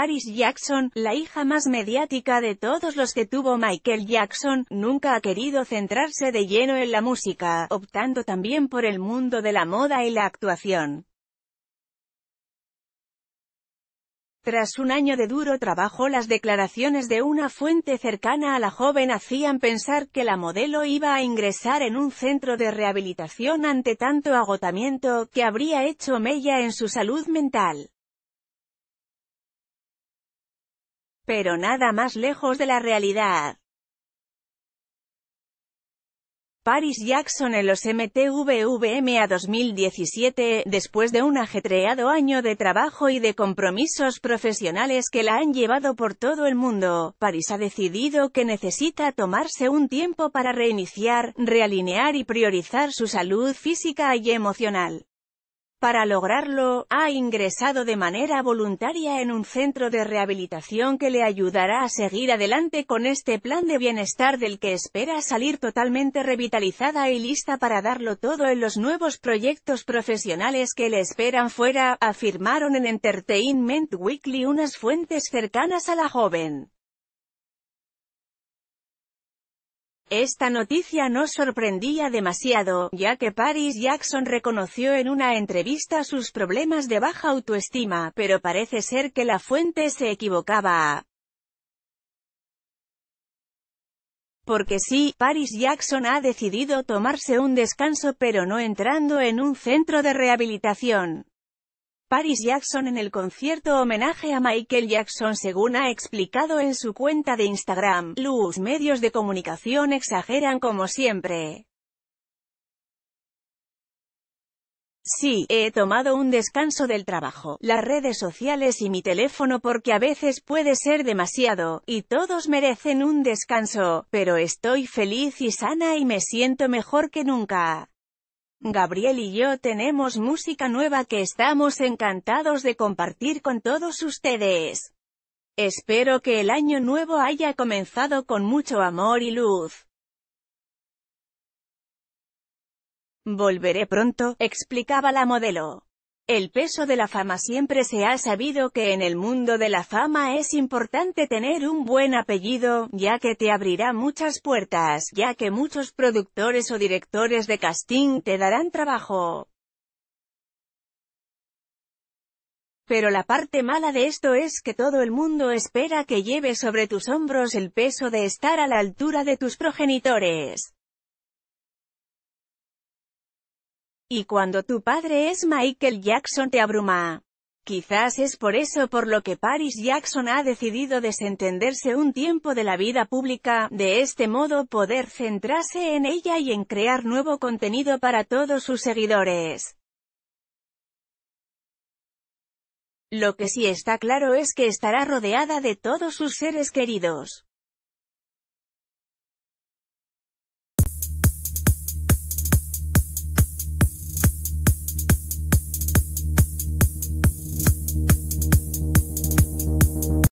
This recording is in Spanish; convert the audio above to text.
Paris Jackson, la hija más mediática de todos los que tuvo Michael Jackson, nunca ha querido centrarse de lleno en la música, optando también por el mundo de la moda y la actuación. Tras un año de duro trabajo las declaraciones de una fuente cercana a la joven hacían pensar que la modelo iba a ingresar en un centro de rehabilitación ante tanto agotamiento que habría hecho mella en su salud mental. Pero nada más lejos de la realidad. Paris Jackson en los MTVVMA 2017, después de un ajetreado año de trabajo y de compromisos profesionales que la han llevado por todo el mundo, Paris ha decidido que necesita tomarse un tiempo para reiniciar, realinear y priorizar su salud física y emocional. Para lograrlo, ha ingresado de manera voluntaria en un centro de rehabilitación que le ayudará a seguir adelante con este plan de bienestar del que espera salir totalmente revitalizada y lista para darlo todo en los nuevos proyectos profesionales que le esperan fuera, afirmaron en Entertainment Weekly unas fuentes cercanas a la joven. Esta noticia no sorprendía demasiado, ya que Paris Jackson reconoció en una entrevista sus problemas de baja autoestima, pero parece ser que la fuente se equivocaba. Porque sí, Paris Jackson ha decidido tomarse un descanso pero no entrando en un centro de rehabilitación. Paris Jackson en el concierto homenaje a Michael Jackson según ha explicado en su cuenta de Instagram, los medios de comunicación exageran como siempre. Sí, he tomado un descanso del trabajo, las redes sociales y mi teléfono porque a veces puede ser demasiado, y todos merecen un descanso, pero estoy feliz y sana y me siento mejor que nunca. Gabriel y yo tenemos música nueva que estamos encantados de compartir con todos ustedes. Espero que el año nuevo haya comenzado con mucho amor y luz. Volveré pronto, explicaba la modelo. El peso de la fama siempre se ha sabido que en el mundo de la fama es importante tener un buen apellido, ya que te abrirá muchas puertas, ya que muchos productores o directores de casting te darán trabajo. Pero la parte mala de esto es que todo el mundo espera que lleves sobre tus hombros el peso de estar a la altura de tus progenitores. Y cuando tu padre es Michael Jackson te abruma. Quizás es por eso por lo que Paris Jackson ha decidido desentenderse un tiempo de la vida pública, de este modo poder centrarse en ella y en crear nuevo contenido para todos sus seguidores. Lo que sí está claro es que estará rodeada de todos sus seres queridos.